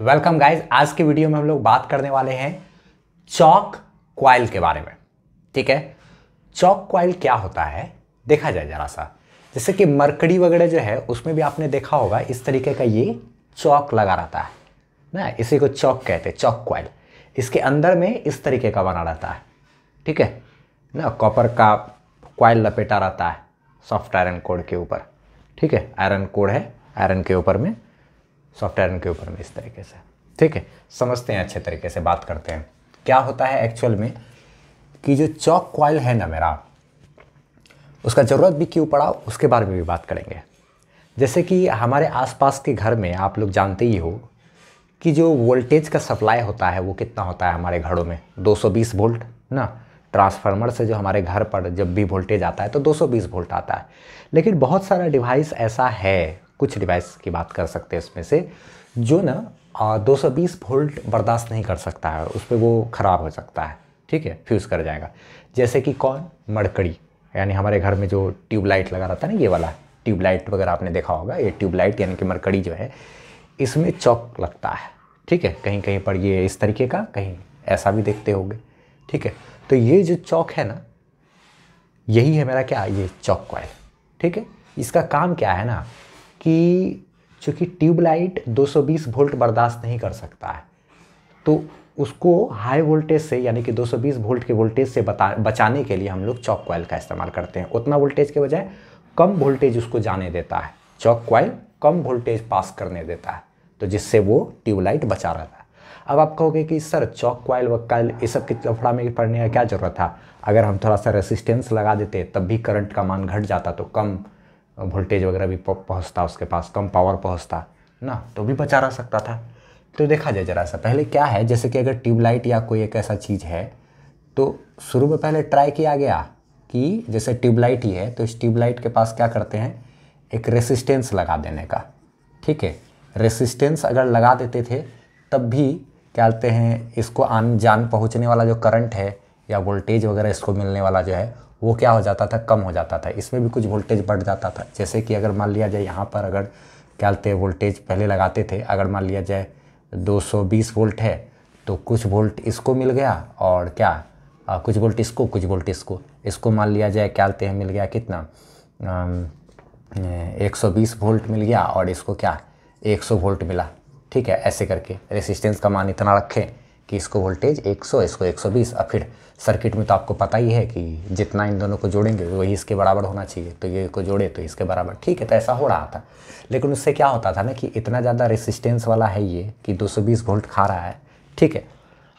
Welcome guys आज के video में हम लोग बात करने वाले हैं चौक क्वाइल के बारे में ठीक है चौक क्वाइल क्या होता है देखा जाए जरा सा जैसे कि मरकड़ी वगैरह जो है उसमें भी आपने देखा होगा इस तरीके का ये चौक लगा रहता है ना इसी को चौक कहते हैं चौक क्वाइल इसके अंदर में इस तरीके का बना रहता है ठीक है ना कॉपर का क्वाइल लपेटा रहता है सॉफ्ट आयरन कोड के ऊपर ठीक है आयरन कोड है आयरन के ऊपर में सॉफ्टवेयर के ऊपर में इस तरीके से ठीक है समझते हैं अच्छे तरीके से बात करते हैं क्या होता है एक्चुअल में कि जो चौक कॉयल है ना मेरा उसका ज़रूरत भी क्यों पड़ा उसके बारे में भी बात करेंगे जैसे कि हमारे आसपास के घर में आप लोग जानते ही हो कि जो वोल्टेज का सप्लाई होता है वो कितना होता है हमारे घरों में 220 वोल्ट ना ट्रांसफार्मर से जो हमारे घर पर जब भी वोल्टेज आता है तो 220 वोल्ट आता है लेकिन बहुत सारा डिवाइस ऐसा है कुछ डिवाइस की बात कर सकते हैं उसमें से जो ना दो सौ बीस वोल्ट बर्दाश्त नहीं कर सकता है उस पर वो ख़राब हो सकता है ठीक है फ्यूज़ कर जाएगा जैसे कि कौन मड़कड़ी यानी हमारे घर में जो ट्यूबलाइट लगा रहता है ना ये वाला ट्यूबलाइट वगैरह आपने देखा होगा ये ट्यूबलाइट यानी कि मरकड़ी जो है इसमें चौक लगता है ठीक है कहीं कहीं पर ये इस तरीके का कहीं ऐसा भी देखते होंगे ठीक है तो ये जो चौक है ना यही है मेरा क्या ये चौक कॉयल ठीक है इसका काम क्या है ना कि चूँकि ट्यूबलाइट 220 वोल्ट बर्दाश्त नहीं कर सकता है तो उसको हाई वोल्टेज से यानी कि 220 वोल्ट के वोल्टेज से बता बचाने के लिए हम लोग चौक कॉयल का इस्तेमाल करते हैं उतना वोल्टेज के बजाय कम वोल्टेज उसको जाने देता है चौक कॉयल कम वोल्टेज पास करने देता है तो जिससे वो ट्यूबलाइट बचा रहता है अब आप कहोगे कि सर चौक कॉयल वक्ल ये सब की लफड़ा में पड़ने का क्या ज़रूरत था अगर हम थोड़ा सा रेसिस्टेंस लगा देते तब भी करंट का मान घट जाता तो कम वोल्टेज वगैरह भी पहुँचता उसके पास कम पावर पहुँचता ना तो भी बचा रह सकता था तो देखा जाए जरा सा पहले क्या है जैसे कि अगर ट्यूबलाइट या कोई एक ऐसा चीज़ है तो शुरू में पहले ट्राई किया गया कि जैसे ट्यूबलाइट ही है तो इस ट्यूबलाइट के पास क्या करते हैं एक रेसिस्टेंस लगा देने का ठीक है रेसिस्टेंस अगर लगा देते थे तब भी क्या कहते हैं इसको आन जान पहुँचने वाला जो करंट है या वोल्टेज वगैरह इसको मिलने वाला जो है वो क्या हो जाता था कम हो जाता था इसमें भी कुछ वोल्टेज बढ़ जाता था जैसे कि अगर मान लिया जाए यहाँ पर अगर क्या बोलते वोल्टेज पहले लगाते थे अगर मान लिया जाए 220 वोल्ट है तो कुछ वोल्ट इसको मिल गया और क्या आ, कुछ वोल्ट इसको कुछ वोल्ट इसको इसको मान लिया जाए क्या बोलते हैं मिल गया कितना एक सौ बीस वोल्ट मिल गया और इसको क्या एक सौ वोल्ट मिला ठीक है ऐसे करके रेसिस्टेंस का मान इतना रखें कि इसको वोल्टेज 100 इसको 120 और फिर सर्किट में तो आपको पता ही है कि जितना इन दोनों को जोड़ेंगे वही इसके बराबर होना चाहिए तो ये को जोड़े तो इसके बराबर ठीक है तो ऐसा हो रहा था लेकिन उससे क्या होता था ना कि इतना ज़्यादा रेसिस्टेंस वाला है ये कि 220 वोल्ट खा रहा है ठीक है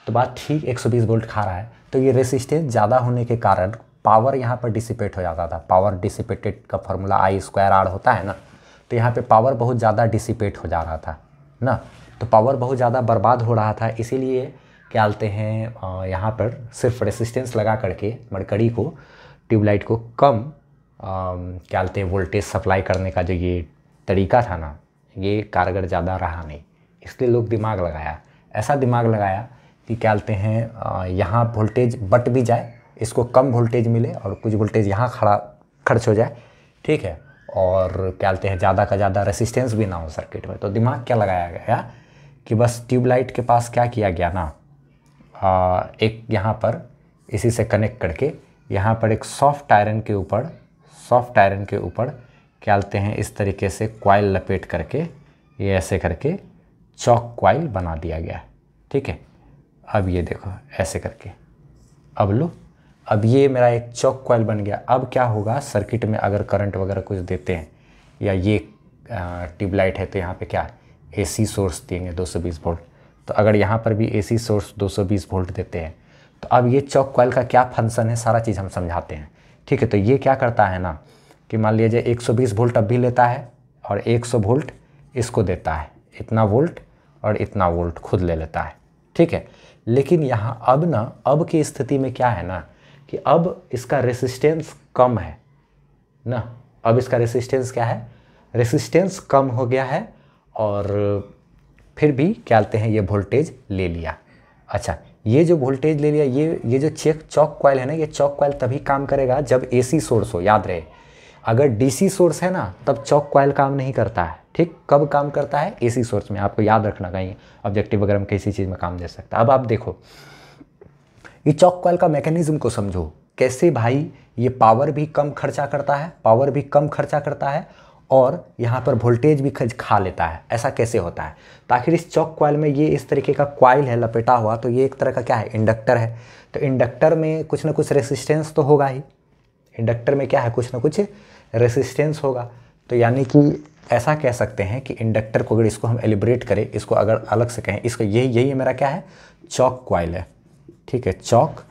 तो बात ठीक 120 वोल्ट खा रहा है तो ये रेसिस्टेंस ज़्यादा होने के कारण पावर यहाँ पर डिसिपेट हो जाता था पावर डिसिपेटेड का फॉर्मूला आई स्क्वायर आर होता है ना तो यहाँ पर पावर बहुत ज़्यादा डिसिपेट हो जा रहा था ना तो पावर बहुत ज़्यादा बर्बाद हो रहा था इसीलिए क्या बोलते हैं यहाँ पर सिर्फ रेसिस्टेंस लगा करके मरकड़ी को ट्यूबलाइट को कम क्या बोलते हैं वोल्टेज सप्लाई करने का जो ये तरीका था ना ये कारगर ज़्यादा रहा नहीं इसलिए लोग दिमाग लगाया ऐसा दिमाग लगाया कि क्या बोलते हैं यहाँ वोल्टेज बट भी जाए इसको कम वोल्टेज मिले और कुछ वोल्टेज यहाँ खड़ा खर्च हो जाए ठीक है और क्या बोलते हैं ज़्यादा का ज़्यादा रेसिस्टेंस भी ना हो सर्किट में तो दिमाग क्या लगाया गया कि बस ट्यूबलाइट के पास क्या किया गया ना आ, एक यहाँ पर इसी से कनेक्ट करके यहाँ पर एक सॉफ्ट आयरन के ऊपर सॉफ्ट आयरन के ऊपर क्या लेते हैं इस तरीके से क्वाइल लपेट करके ये ऐसे करके चौक क्वाइल बना दिया गया ठीक है अब ये देखो ऐसे करके अब लो अब ये मेरा एक चौक क्वाइल बन गया अब क्या होगा सर्किट में अगर करंट वगैरह कुछ देते हैं या ये ट्यूबलाइट है तो यहाँ पे क्या है एसी सोर्स देंगे 220 वोल्ट तो अगर यहाँ पर भी एसी सोर्स 220 वोल्ट देते हैं तो अब ये चौक कॉयल का क्या फंक्शन है सारा चीज़ हम समझाते हैं ठीक है तो ये क्या करता है ना कि मान लीजिए 120 वोल्ट अब भी लेता है और 100 वोल्ट इसको देता है इतना वोल्ट और इतना वोल्ट खुद ले लेता है ठीक है लेकिन यहाँ अब ना अब की स्थिति में क्या है ना कि अब इसका रेसिस्टेंस कम है ना अब इसका रेसिस्टेंस क्या है रेसिस्टेंस कम हो गया है और फिर भी क्या लेते हैं ये वोल्टेज ले लिया अच्छा ये जो वोल्टेज ले लिया ये ये जो चेक चौक कॉयल है ना ये चौक कॉयल तभी काम करेगा जब एसी सोर्स हो याद रहे अगर डीसी सोर्स है ना तब चौक कॉयल काम नहीं करता है ठीक कब काम करता है एसी सोर्स में आपको याद रखना कहीं ऑब्जेक्टिव वगैरह में किसी चीज़ में काम दे सकता है अब आप देखो ये चौक कॉयल का मैकेनिज्म को समझो कैसे भाई ये पावर भी कम खर्चा करता है पावर भी कम खर्चा करता है और यहाँ पर वोल्टेज भी खा लेता है ऐसा कैसे होता है तो आखिर इस चौक क्वाइल में ये इस तरीके का क्वाइल है लपेटा हुआ तो ये एक तरह का क्या है इंडक्टर है तो इंडक्टर में कुछ ना कुछ रेसिस्टेंस तो होगा ही इंडक्टर में क्या है कुछ ना कुछ रेसिस्टेंस होगा तो यानी कि ऐसा कह सकते हैं कि इंडक्टर को अगर इसको हम एलिब्रेट करें इसको अगर अलग से कहें इसका यही यही मेरा क्या है चौक क्वाइल है ठीक है चौक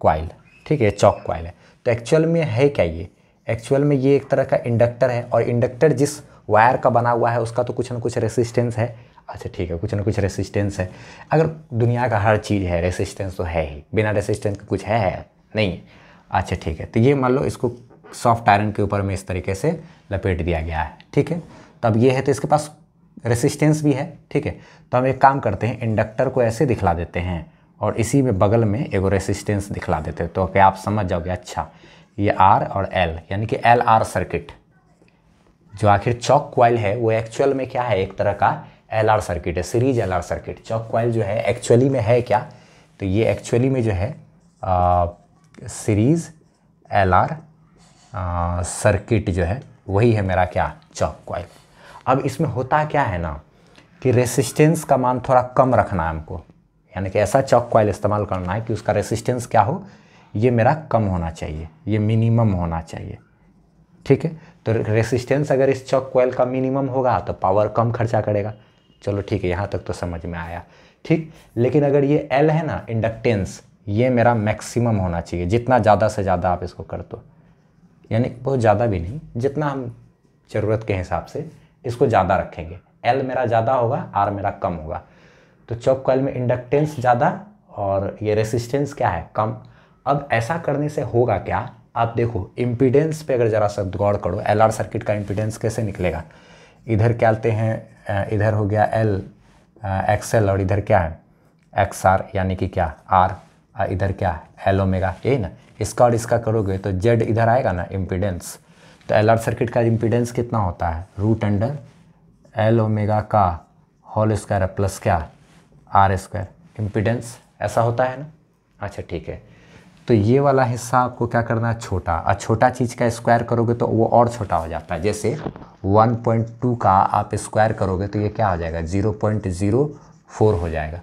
क्वाइल ठीक है चौक क्वाइल है तो एक्चुअल में है क्या ये एक्चुअल में ये एक तरह का इंडक्टर है और इंडक्टर जिस वायर का बना हुआ है उसका तो कुछ ना कुछ रेसिस्टेंस है अच्छा ठीक है कुछ ना कुछ रेसिस्टेंस है अगर दुनिया का हर चीज़ है रेसिस्टेंस तो है ही बिना रेसिस्टेंस का कुछ है, है नहीं अच्छा ठीक है तो ये मान लो इसको सॉफ्ट आयरन के ऊपर में इस तरीके से लपेट दिया गया है ठीक है तब ये है तो इसके पास रेसिस्टेंस भी है ठीक है तो हम एक काम करते हैं इंडक्टर को ऐसे दिखला देते हैं और इसी में बगल में एगो रेसिस्टेंस दिखला देते हैं तो क्या आप समझ जाओगे अच्छा ये आर और एल यानी कि एल आर सर्किट जो आखिर चौक क्वाइल है वो एक्चुअल में क्या है एक तरह का एल आर सर्किट है series L R circuit choke coil जो है एक्चुअली में है क्या तो ये एक्चुअली में जो है सीरीज एल आर सर्किट जो है वही है मेरा क्या चौक क्वाइल अब इसमें होता क्या है ना कि रेसिस्टेंस का मान थोड़ा कम रखना है हमको यानी कि ऐसा चौक क्वाइल इस्तेमाल करना है कि उसका रेसिस्टेंस क्या हो ये मेरा कम होना चाहिए ये मिनिमम होना चाहिए ठीक है तो रेसिस्टेंस अगर इस चौक कोयल का मिनिमम होगा तो पावर कम खर्चा करेगा चलो ठीक है यहाँ तक तो समझ में आया ठीक लेकिन अगर ये एल है ना इंडक्टेंस ये मेरा मैक्सिमम होना चाहिए जितना ज़्यादा से ज़्यादा आप इसको कर दो यानी बहुत ज़्यादा भी नहीं जितना हम ज़रूरत के हिसाब से इसको ज़्यादा रखेंगे एल मेरा ज़्यादा होगा आर मेरा कम होगा तो चौक कोयल में इंडक्टेंस ज़्यादा और ये रेसिस्टेंस क्या है कम अब ऐसा करने से होगा क्या आप देखो इम्पीडेंस पे अगर जरा सा गौर करो एल आर सर्किट का इम्पीडेंस कैसे निकलेगा इधर क्या आते हैं इधर हो गया एल एक्स एल और इधर क्या है एक्स आर यानी कि क्या आर इधर क्या है एल ओमेगा यही ना इसका और इसका करोगे तो जेड इधर आएगा ना इम्पीडेंस तो एल आर सर्किट का इम्पीडेंस कितना होता है रूट अंडर एल ओमेगा का होल स्क्वायर प्लस क्या आर स्क्वायर इम्पीडेंस ऐसा होता है ना अच्छा ठीक है तो ये वाला हिस्सा आपको क्या करना है छोटा और छोटा चीज़ का स्क्वायर करोगे तो वो और छोटा हो जाता है जैसे 1.2 का आप स्क्वायर करोगे तो ये क्या हो जाएगा 0.04 हो जाएगा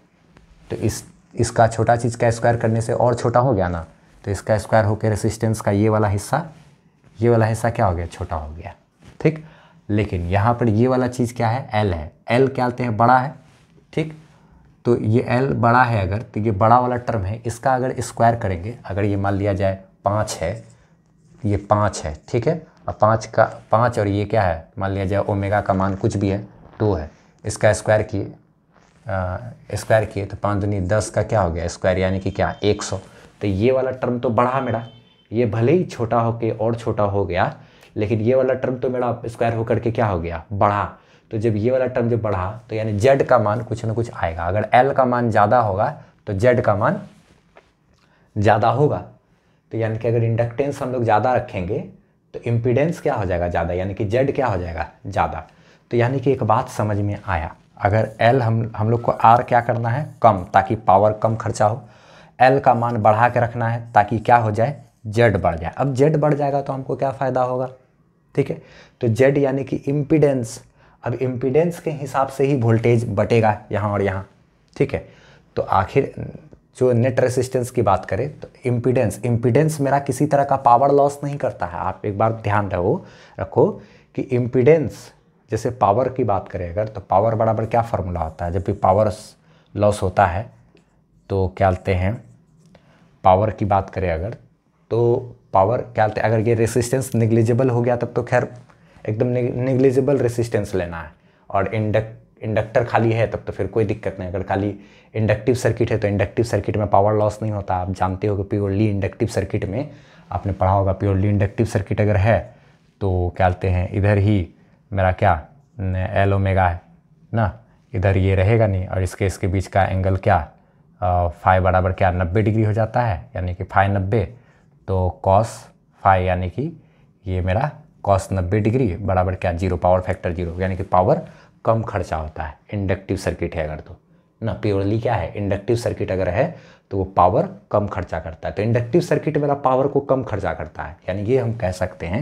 तो इस इसका छोटा चीज़ का स्क्वायर करने से और छोटा हो गया ना तो इसका स्क्वायर होकर रेसिस्टेंस का ये वाला हिस्सा ये वाला हिस्सा क्या हो गया छोटा हो गया ठीक लेकिन यहाँ पर ये वाला चीज़ क्या है एल है एल क्या आते हैं बड़ा है ठीक तो ये एल बड़ा है अगर तो ये बड़ा वाला टर्म है इसका अगर स्क्वायर करेंगे अगर ये मान लिया जाए पाँच है ये पाँच है ठीक है और पाँच का पाँच और ये क्या है मान लिया जाए ओमेगा का मान कुछ भी है टू है इसका स्क्वायर किए स्क्वायर किए तो पाँच दुनिया दस का क्या हो गया स्क्वायर यानी कि क्या एक सौ तो ये वाला टर्म तो बढ़ा मेरा ये भले ही छोटा होके और छोटा हो गया लेकिन ये वाला टर्म तो मेरा स्क्वायर होकर के क्या हो गया बढ़ा तो जब ये वाला टर्म जब बढ़ा तो यानी जेड का मान कुछ ना कुछ आएगा अगर एल का मान ज़्यादा होगा तो जेड का मान ज़्यादा होगा तो यानी कि अगर इंडक्टेंस हम लोग ज़्यादा रखेंगे तो इम्पिडेंस क्या हो जाएगा ज़्यादा यानी कि जेड क्या हो जाएगा ज़्यादा तो यानी कि एक बात समझ में आया अगर एल हम हम लोग को आर क्या करना है कम ताकि पावर कम खर्चा हो एल का मान बढ़ा के रखना है ताकि क्या हो जाए जेड बढ़ जाए अब जेड बढ़ जाएगा तो हमको क्या फ़ायदा होगा ठीक है तो जेड यानी कि इम्पीडेंस अब इम्पिडेंस के हिसाब से ही वोल्टेज बटेगा यहाँ और यहाँ ठीक है तो आखिर जो नेट रेसिस्टेंस की बात करें तो इम्पिडेंस इम्पिडेंस मेरा किसी तरह का पावर लॉस नहीं करता है आप एक बार ध्यान रहो रखो कि इम्पिडेंस जैसे पावर की बात करें अगर तो पावर बराबर क्या फार्मूला होता है जब भी पावर लॉस होता है तो क्या लेते हैं पावर की बात करें अगर तो पावर क्या लेते हैं अगर ये रेसिस्टेंस निग्लिजिबल हो गया तब तो खैर एकदम निग्लिजिबल रेसिस्टेंस लेना है और इंडक इंडक्टर खाली है तब तो फिर कोई दिक्कत नहीं अगर खाली इंडक्टिव सर्किट है तो इंडक्टिव सर्किट में पावर लॉस नहीं होता आप जानते हो कि प्योरली इंडक्टिव सर्किट में आपने पढ़ा होगा प्योरली इंडक्टिव सर्किट अगर है तो क्या कहते हैं इधर ही मेरा क्या एल ओमेगा है ना इधर ये रहेगा नहीं और इसके इसके बीच का एंगल क्या फाइव बराबर क्या नब्बे डिग्री हो जाता है यानी कि फाइव नब्बे तो कॉस फाइव यानी कि ये मेरा कॉस नब्बे डिग्री बराबर क्या जीरो पावर फैक्टर जीरो यानी कि पावर कम खर्चा होता है इंडक्टिव सर्किट है अगर तो ना प्योरली क्या है इंडक्टिव सर्किट अगर है तो वो पावर कम खर्चा करता है तो इंडक्टिव सर्किट वाला पावर को कम खर्चा करता है यानी ये हम कह सकते हैं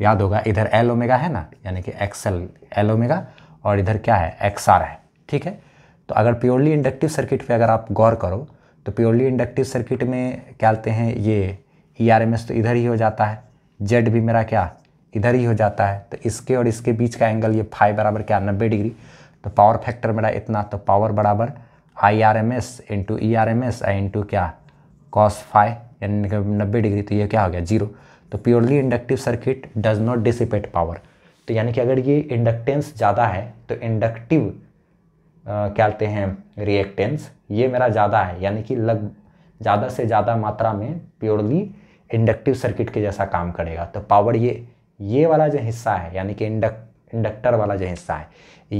याद होगा इधर एल ओमेगा है ना यानी कि एक्सएल एल ओमेगा और इधर क्या है एक्स आर है ठीक है तो अगर प्योरली इंडक्टिव सर्किट पे अगर आप गौर करो तो प्योरली इंडक्टिव सर्किट में क्या कहते हैं ये ई आर एम एस तो इधर ही हो जाता है जेड भी मेरा क्या इधर ही हो जाता है तो इसके और इसके बीच का एंगल ये फाइव बराबर क्या नब्बे डिग्री तो पावर फैक्टर मेरा इतना तो पावर बराबर I R M S into E R M S I into क्या कॉस फाइव यानी नब्बे डिग्री तो ये क्या हो गया जीरो तो purely inductive circuit does not dissipate power तो यानी कि अगर ये इंडक्टेंस ज़्यादा है तो इंडक्टिव क्या कहते हैं रिएक्टेंस ये मेरा ज़्यादा है यानी कि लग ज़्यादा से ज़्यादा मात्रा में प्योरली इंडक्टिव सर्किट के जैसा काम करेगा तो पावर ये ये वाला जो हिस्सा है यानी कि इंडक इंडक्टर वाला जो हिस्सा है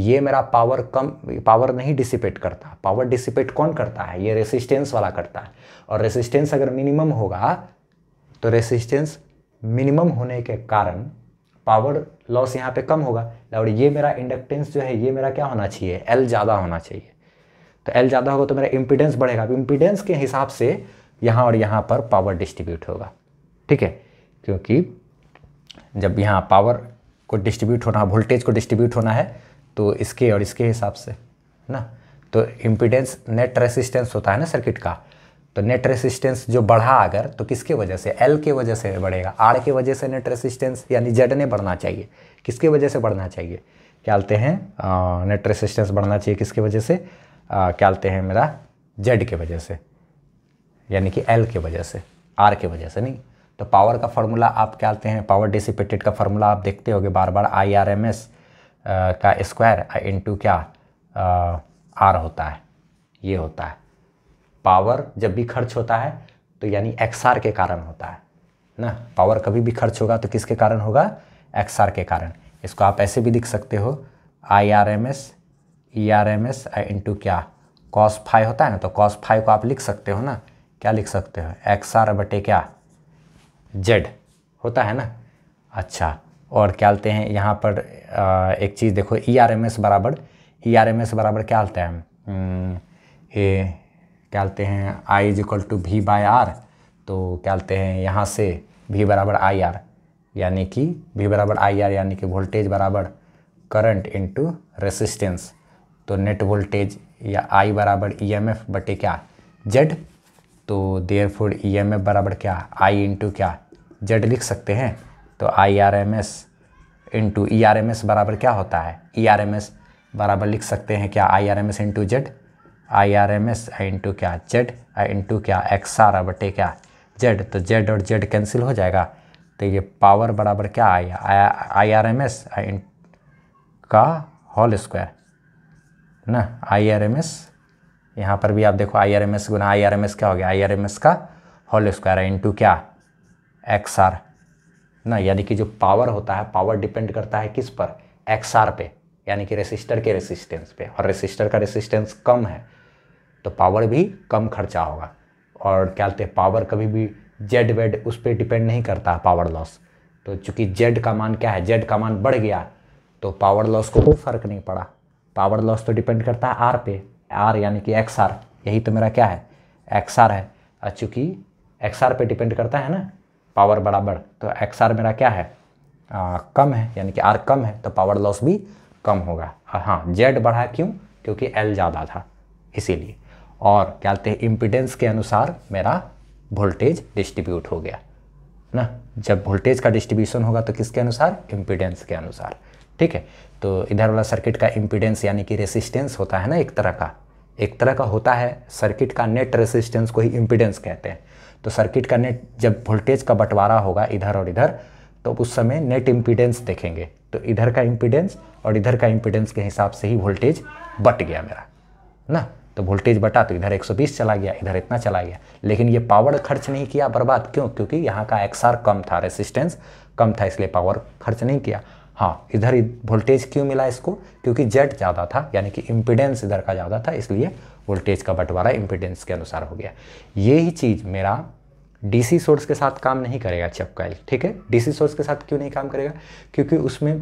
ये मेरा पावर कम पावर नहीं डिसिपेट करता पावर डिसिपेट कौन करता है ये रेसिस्टेंस वाला करता है और रेसिस्टेंस अगर मिनिमम होगा तो रेसिस्टेंस मिनिमम होने के कारण पावर लॉस यहाँ पे कम होगा और ये मेरा इंडक्टेंस जो है ये मेरा क्या होना चाहिए एल ज़्यादा होना चाहिए तो एल ज़्यादा होगा तो मेरा इम्पिडेंस बढ़ेगा अब के हिसाब से यहाँ और यहाँ पर पावर डिस्ट्रीब्यूट होगा ठीक है क्योंकि जब यहाँ पावर को डिस्ट्रीब्यूट होना वोल्टेज को डिस्ट्रीब्यूट होना है तो इसके और इसके हिसाब से है ना तो इम्पिडेंस नेट रेसिस्टेंस होता है ना सर्किट का तो नेट रेसिस्टेंस जो बढ़ा अगर तो किसके वजह से एल के वजह से बढ़ेगा आर के वजह से नेट रेसिस्टेंस यानी जेड ने बढ़ना चाहिए किसके वजह से बढ़ना चाहिए क्या आलते हैं नेट रेसिस्टेंस बढ़ना चाहिए किसके वजह से क्या आलते हैं मेरा जेड के वजह से यानी कि एल के वजह से आर के वजह से नहीं तो पावर का फार्मूला आप क्या आते हैं पावर डिसिपेटेड का फार्मूला आप देखते होगे बार बार आई आर एम एस का स्क्वायर टू क्या आर होता है ये होता है पावर जब भी खर्च होता है तो यानी एक्स आर के कारण होता है ना पावर कभी भी खर्च होगा तो किसके कारण होगा एक्स आर के कारण इसको आप ऐसे भी लिख सकते हो I R M S E R M S into क्या कॉस फाइव होता है ना तो कॉस फाइव को आप लिख सकते हो ना क्या लिख सकते हो एक्स आर बटे क्या जेड होता है ना अच्छा और क्या बोलते हैं यहाँ पर आ, एक चीज़ देखो ई आर एम एस बराबर ई आर एम एस बराबर क्या होता है ये क्या बोलते हैं I is equal to V by R तो क्या बोलते हैं यहाँ से वी बराबर आई आर यानी कि वी बराबर आई आर यानी कि वोल्टेज बराबर करंट इनटू रेसिस्टेंस तो नेट वोल्टेज या आई बराबर ई एम एफ बटे क्या जेड तो therefore E M F बराबर क्या आई इंटू क्या जेड लिख सकते हैं तो I R M S into E R M S बराबर क्या होता है ई आर एम एस बराबर लिख सकते हैं क्या I R M S into Z I R M S I into क्या जेड आई इंटू क्या एक्स आर बटे क्या जेड तो जेड और जेड कैंसिल हो जाएगा तो ये पावर बराबर क्या आया I R M S I का होल स्क्वायर ना आई आर एम एस यहाँ पर भी आप देखो आई आर एम एस गुना आई आर एम एस क्या हो गया आई आर एम एस का होल स्क्वायर है इंटू क्या एक्स आर ना यानी कि जो पावर होता है पावर डिपेंड करता है किस पर एक्स आर पे यानी कि रेसिस्टर के रेसिस्टेंस पे और रेसिस्टर का रेसिस्टेंस कम है तो पावर भी कम खर्चा होगा और क्या कहते हैं पावर कभी भी जेड वेड उस पर डिपेंड नहीं करता पावर लॉस तो चूँकि जेड का मान क्या है जेड का मान बढ़ गया तो पावर लॉस को कोई फर्क नहीं पड़ा पावर लॉस तो डिपेंड करता है आर पे आर यानी कि एक्स आर यही तो मेरा क्या है एक्स आर है और चूँकि एक्स आर पर डिपेंड करता है ना पावर बराबर तो एक्स आर मेरा क्या है आ, कम है यानी कि आर कम है तो पावर लॉस भी कम होगा और हाँ जेड बढ़ा क्यों क्योंकि एल ज़्यादा था इसीलिए और क्या कहते हैं इम्पिडेंस के अनुसार मेरा वोल्टेज डिस्ट्रीब्यूट हो गया ना जब वोल्टेज का डिस्ट्रीब्यूशन होगा तो किसके अनुसार इम्पिडेंस के अनुसार ठीक है तो इधर वाला सर्किट का इम्पिडेंस यानी कि रेसिस्टेंस होता है ना एक तरह का एक तरह का होता है सर्किट का नेट रेसिस्टेंस को ही इम्पिडेंस कहते हैं तो सर्किट का नेट जब वोल्टेज का बंटवारा होगा इधर और इधर तो उस समय नेट इम्पिडेंस देखेंगे तो इधर का इम्पिडेंस और इधर का इम्पिडेंस के हिसाब से ही वोल्टेज बट गया मेरा ना तो वोल्टेज बटा तो इधर 120 चला गया इधर इतना चला गया लेकिन ये पावर खर्च नहीं किया बर्बाद क्यों क्योंकि यहाँ का एक्सआर कम था रेसिस्टेंस कम था इसलिए पावर खर्च नहीं किया हाँ इधर वोल्टेज क्यों मिला इसको क्योंकि जेड ज़्यादा था यानी कि इम्पिडेंस इधर का ज़्यादा था इसलिए वोल्टेज का बंटवारा इम्पिडेंस के अनुसार हो गया ये ही चीज़ मेरा डीसी सोर्स के साथ काम नहीं करेगा चिपकाइल ठीक है डीसी सोर्स के साथ क्यों नहीं काम करेगा क्योंकि उसमें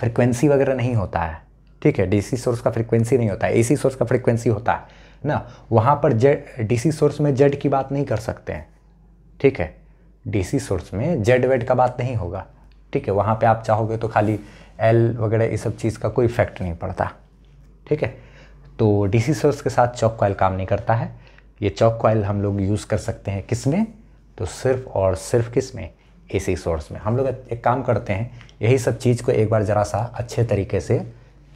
फ्रिक्वेंसी वगैरह नहीं होता है ठीक है डीसी सोर्स का फ्रिक्वेंसी नहीं होता है ए सोर्स का फ्रिक्वेंसी होता है ना वहाँ पर जेड डी सोर्स में जेड की बात नहीं कर सकते हैं ठीक है डी सोर्स में जेड वेड का बात नहीं होगा ठीक है वहाँ पे आप चाहोगे तो खाली एल वगैरह ये सब चीज़ का कोई इफेक्ट नहीं पड़ता ठीक है तो डीसी सोर्स के साथ चौक कॉयल काम नहीं करता है ये चौक कॉयल हम लोग यूज़ कर सकते हैं किस में तो सिर्फ और सिर्फ किस में ए सोर्स में हम लोग एक काम करते हैं यही सब चीज़ को एक बार ज़रा सा अच्छे तरीके से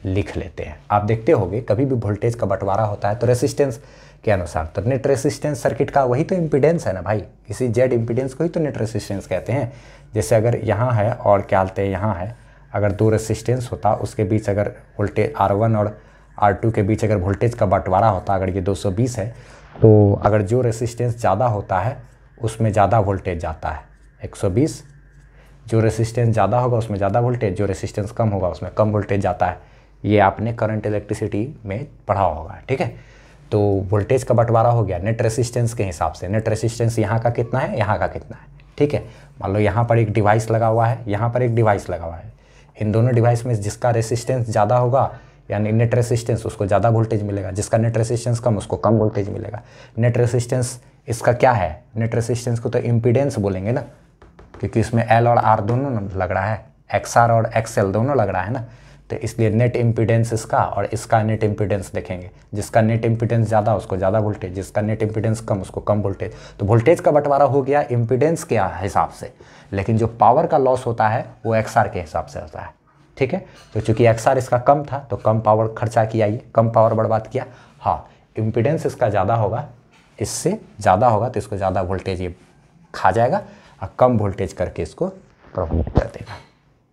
लिख लेते हैं आप देखते होंगे कभी भी वोल्टेज का बंटवारा होता है तो रेसिस्टेंस के अनुसार तो नेट रेसिस्टेंस सर्किट का वही तो इम्पिडेंस है ना भाई इसी जेड इम्पिडेंस को ही तो नेट रेसिस्टेंस कहते हैं जैसे अगर यहाँ है और क्या हालते हैं यहाँ है अगर दो रेसिस्टेंस होता उसके बीच अगर वोल्टेज आर वन और आर टू के बीच अगर वोल्टेज का बंटवारा होता अगर ये बीस है तो अगर जो रेसिस्टेंस ज़्यादा होता है उसमें ज़्यादा वोल्टेज जाता है बीस जो रेसिस्टेंस ज़्यादा होगा उसमें ज़्यादा वोल्टेज जो रेसिस्टेंस कम होगा उसमें कम वोल्टेज जाता है ये आपने करंट इलेक्ट्रिसिटी में पढ़ा होगा ठीक है तो वोल्टेज का बंटवारा हो गया नेट रेसिस्टेंस के हिसाब से नेट रेसिस्टेंस यहाँ का कितना है यहाँ का कितना है ठीक है मान लो यहाँ पर एक डिवाइस लगा हुआ है यहाँ पर एक डिवाइस लगा हुआ है इन दोनों डिवाइस में जिसका रेसिस्टेंस ज़्यादा होगा यानी नेट रेसिस्टेंस उसको ज़्यादा वोल्टेज मिलेगा जिसका नेट रेसिस्टेंस कम उसको कम वोल्टेज मिलेगा नेट रेसिस्टेंस इसका क्या है नेट रेसिस्टेंस को तो इम्पीडेंस बोलेंगे ना क्योंकि इसमें एल और आर दोनों लग रहा है एक्स आर और एक्स एल दोनों लग रहा है ना तो इसलिए नेट इम्पिडेंस इसका और इसका नेट इम्पिडेंस देखेंगे जिसका नेट इम्पिडेंस ज़्यादा उसको ज़्यादा वोल्टेज जिसका नेट इम्पिडेंस कम उसको कम वोल्टेज तो वोल्टेज का बंटवारा हो गया इम्पिडेंस के हिसाब से लेकिन जो पावर का लॉस होता है वो एक्स के हिसाब से होता है ठीक है तो चूंकि एक्स इसका कम था तो कम पावर खर्चा किया ये कम पावर बर्बाद किया हाँ इम्पिडेंस इसका ज़्यादा होगा इससे ज़्यादा होगा तो इसको ज़्यादा वोल्टेज ये खा जाएगा और कम वोल्टेज करके इसको प्रभावित कर देगा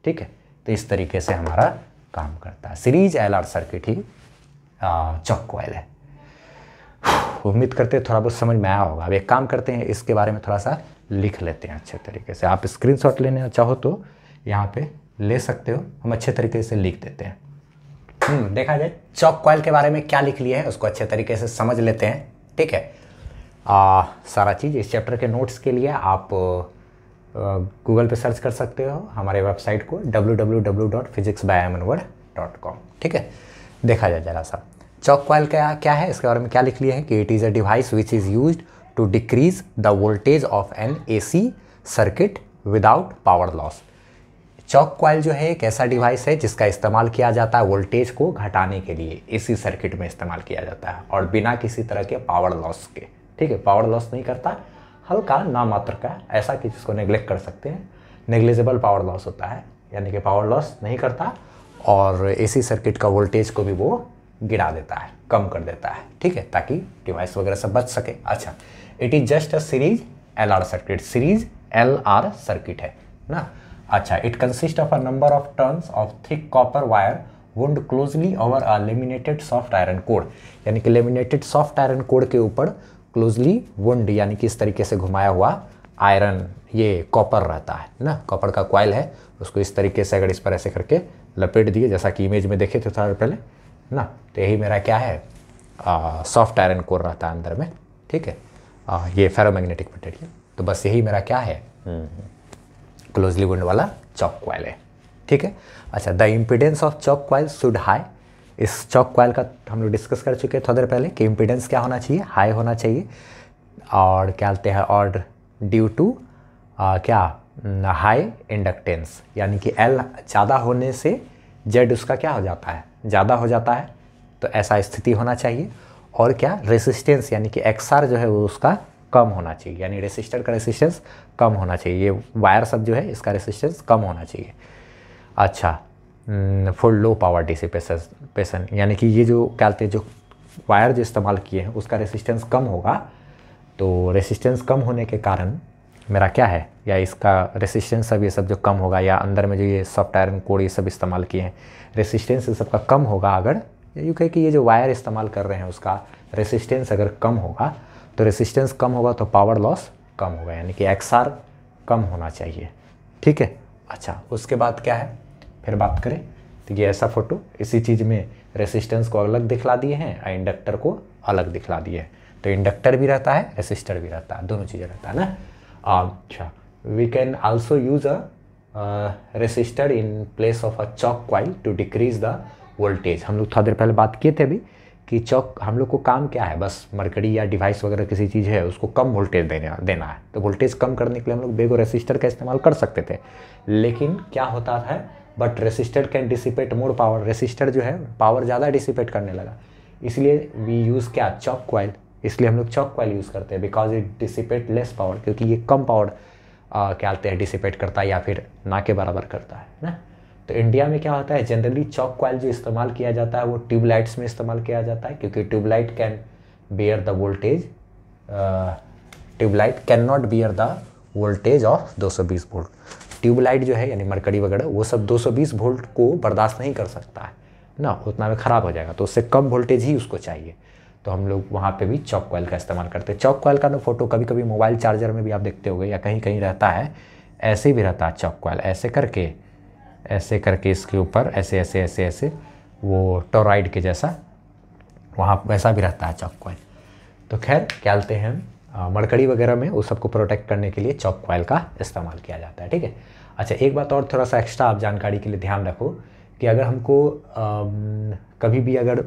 ठीक है तो इस तरीके से हमारा काम करता है सीरीज एल आर सर्किट ही चौक कोयल है उम्मीद करते हैं थोड़ा बहुत समझ में आया होगा अब एक काम करते हैं इसके बारे में थोड़ा सा लिख लेते हैं अच्छे तरीके से आप स्क्रीनशॉट लेने चाहो तो यहाँ पे ले सकते हो हम अच्छे तरीके से लिख देते हैं हम्म, देखा जाए चौक कॉयल के बारे में क्या लिख लिए हैं उसको अच्छे तरीके से समझ लेते हैं ठीक है आ, सारा चीज़ इस चैप्टर के नोट्स के लिए आप गूगल पे सर्च कर सकते हो हमारे वेबसाइट को कॉम ठीक है देखा जाए जरा सा चौक क्वाइल क्या क्या है इसके बारे में क्या लिख लिया है कि it is a device which is use to decrease the voltage of an A C circuit without power loss choke coil जो है एक ऐसा डिवाइस है जिसका इस्तेमाल किया जाता है वोल्टेज को घटाने के लिए सी सर्किट में इस्तेमाल किया जाता है और बिना किसी तरह के पावर लॉस के ठीक है पावर लॉस नहीं करता हल्का ना मात्र का ऐसा कि जिसको नेग्लेक्ट कर सकते हैं नेग्लिजिबल पावर लॉस होता है यानी कि पावर लॉस नहीं करता और एसी सर्किट का वोल्टेज को भी वो गिरा देता है कम कर देता है ठीक है ताकि डिवाइस वगैरह से बच सके अच्छा it is just a series L R circuit series L R circuit है ना अच्छा it consist of a number of turns of thick copper wire wound closely over a laminated soft iron core यानी कि laminated soft iron code के ऊपर closely wound यानी कि इस तरीके से घुमाया हुआ आयरन ये कॉपर रहता है ना कॉपर का क्वाइल है उसको इस तरीके से अगर इस पर ऐसे करके लपेट दिए जैसा कि इमेज में देखे थे थोड़ा पहले ना तो यही मेरा क्या है सॉफ्ट आयरन कोर रहता है अंदर में ठीक है आ, ये फेरोमैग्नेटिक मटेरियल तो बस यही मेरा क्या है क्लोजली हम्म, वुंड हम्म। वाला चॉक क्वाइल है ठीक है अच्छा the impedance of choke coil should high इस चौक क्वाइल का हम लोग डिस्कस कर चुके हैं थोड़ी देर पहले कि इम्पिडेंस क्या होना चाहिए हाई होना चाहिए और क्या कहते हैं और ड्यू टू क्या हाई इंडक्टेंस यानी कि एल ज़्यादा होने से जेड उसका क्या हो जाता है ज़्यादा हो जाता है तो ऐसा स्थिति होना चाहिए और क्या रेसिस्टेंस यानी कि एक्स जो है वो उसका कम होना चाहिए यानी रेसिस्टर का रेसिस्टेंस कम होना चाहिए ये वायर सब जो है इसका रेसिस्टेंस कम होना चाहिए अच्छा फुल लो पावर डिसिपेशन पैसन यानी कि ये जो क्या कहते जो वायर जो इस्तेमाल किए हैं उसका रेसिस्टेंस कम होगा तो रेसिस्टेंस कम होने के कारण मेरा क्या है या इसका रेसिस्टेंस सब ये सब जो कम होगा या अंदर में जो ये सॉफ्ट आयरन कोड ये सब इस्तेमाल किए हैं रेसिस्टेंस ये सब का कम होगा अगर यू कहे कि ये जो वायर इस्तेमाल कर रहे हैं उसका रेसिस्टेंस अगर कम होगा तो रेसिस्टेंस कम होगा तो पावर लॉस कम होगा यानी कि एक्स कम होना चाहिए ठीक है अच्छा उसके बाद क्या है फिर बात करें तो ये ऐसा फ़ोटो इसी चीज़ में रेसिस्टेंस को अलग दिखला दिए हैं और इंडक्टर को अलग दिखला दिए हैं तो इंडक्टर भी रहता है रेसिस्टर भी रहता है दोनों चीज़ें रहता है ना अच्छा we can also use a resistor in place of a choke coil to decrease the voltage हम लोग थोड़ा देर पहले बात किए थे अभी कि चौक हम लोग को काम क्या है बस मरकड़ी या डिवाइस वगैरह किसी चीज़ है उसको कम वोल्टेज देने देना है तो वोल्टेज कम करने के लिए हम लोग बेगो रेसिस्टर का इस्तेमाल कर सकते थे लेकिन क्या होता था but resistor can dissipate more power resistor जो है पावर ज़्यादा डिसिपेट करने लगा इसलिए वी यूज़ क्या चॉक कॉयल इसलिए हम लोग चॉक कॉइल यूज़ करते हैं because it dissipate less power क्योंकि ये कम पावर क्या आते हैं डिसिपेट करता है या फिर ना के बराबर करता है ना तो इंडिया में क्या होता है जनरली चॉक कॉयल जो इस्तेमाल किया जाता है वो ट्यूबलाइट्स में इस्तेमाल किया जाता है क्योंकि tubelight can bear the voltage tubelight can not bear the voltage of 220 volt tubelight जो है यानी मरकरी वगैरह वो सब 220 वोल्ट को बर्दाश्त नहीं कर सकता है ना उतना में ख़राब हो जाएगा तो उससे कम वोल्टेज ही उसको चाहिए तो हम लोग वहाँ पे भी चौक कॉयल का इस्तेमाल करते हैं चौक कॉयल का ना तो फोटो कभी कभी मोबाइल चार्जर में भी आप देखते हो या कहीं कहीं रहता है ऐसे भी रहता है चौक कॉयल ऐसे करके ऐसे करके इसके ऊपर ऐसे ऐसे ऐसे ऐसे वो टोराइड के जैसा वहाँ वैसा भी रहता है चौक कॉयल तो खैर क्या हैं हम मड़कड़ी वगैरह में उस सबको प्रोटेक्ट करने के लिए चॉक कॉयल का इस्तेमाल किया जाता है ठीक है अच्छा एक बात और थोड़ा सा एक्स्ट्रा आप जानकारी के लिए ध्यान रखो कि अगर हमको आ, कभी भी अगर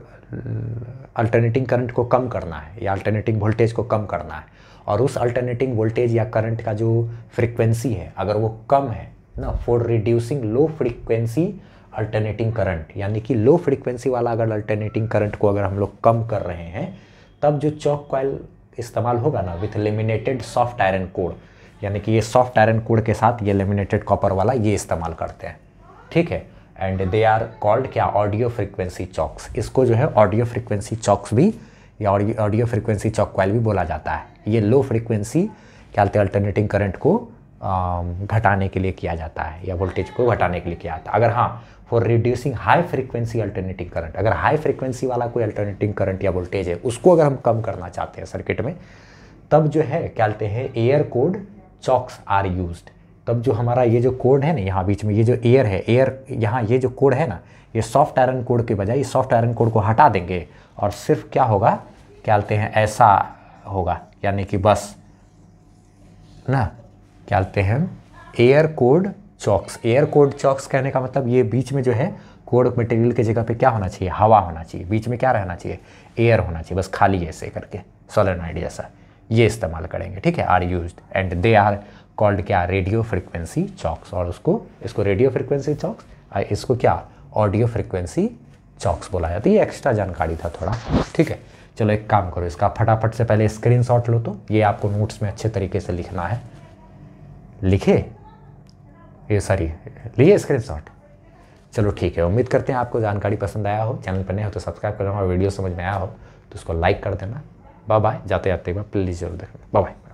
अल्टरनेटिंग करंट को कम करना है या अल्टरनेटिंग वोल्टेज को कम करना है और उस अल्टरनेटिंग वोल्टेज या करंट का जो फ्रिक्वेंसी है अगर वो कम है ना for reducing low frequency alternating current यानी कि लो फ्रिक्वेंसी वाला अगर अल्टरनेटिंग करंट को अगर हम लोग कम कर रहे हैं तब जो चौक कॉयल इस्तेमाल होगा ना with laminated soft iron core यानी कि ये सॉफ्ट आयरन कोड के साथ ये लेमिनेटेड कॉपर वाला ये इस्तेमाल करते हैं ठीक है एंड दे आर कॉल्ड क्या ऑडियो फ्रिक्वेंसी चॉक्स इसको जो है ऑडियो फ्रिक्वेंसी चॉक्स भी या ऑडियो फ्रिक्वेंसी चॉक क्वाइल भी बोला जाता है ये लो फ्रिक्वेंसी क्या अल्टरनेटिंग करंट को घटाने के लिए किया जाता है या वोल्टेज को घटाने के लिए किया जाता है अगर हाँ for reducing high frequency alternating current अगर हाई फ्रीक्वेंसी वाला कोई अल्टरनेटिंग करंट या वोल्टेज है उसको अगर हम कम करना चाहते हैं सर्किट में तब जो है क्या कहते हैं air core chokes are use तब जो हमारा ये जो कोड है ना यहाँ बीच में ये जो एयर है एयर यहाँ ये जो कोड है ना ये सॉफ्ट आयरन कोड के बजाय सॉफ्ट आयरन कोड को हटा देंगे और सिर्फ क्या होगा क्या कहते हैं ऐसा होगा यानी कि बस ना क्या बोलते हैं air core chokes air core chokes कहने का मतलब ये बीच में जो है कोड ऑफ मटेरियल की जगह पे क्या होना चाहिए हवा होना चाहिए बीच में क्या रहना चाहिए एयर होना चाहिए बस खाली ऐसे करके सोलेनॉइड जैसा ये इस्तेमाल करेंगे ठीक है are use and they are called क्या रेडियो फ्रिक्वेंसी चॉक्स और उसको इसको रेडियो फ्रिक्वेंसी चॉक्स इसको क्या ऑडियो फ्रिक्वेंसी चॉक्स बोला जाता है ये एक्स्ट्रा जानकारी था थोड़ा ठीक है चलो एक काम करो इसका फटाफट से पहले स्क्रीनशॉट लो तो ये आपको नोट्स में अच्छे तरीके से लिखना है लिखे ये सॉरी लिए स्क्रीन शॉट चलो ठीक है उम्मीद करते हैं आपको जानकारी पसंद आया हो चैनल पर नहीं हो तो सब्सक्राइब करना और वीडियो समझ में आया हो तो उसको लाइक कर देना बाय बाय जाते जाते प्लीज़ जरूर देखना बाय बाय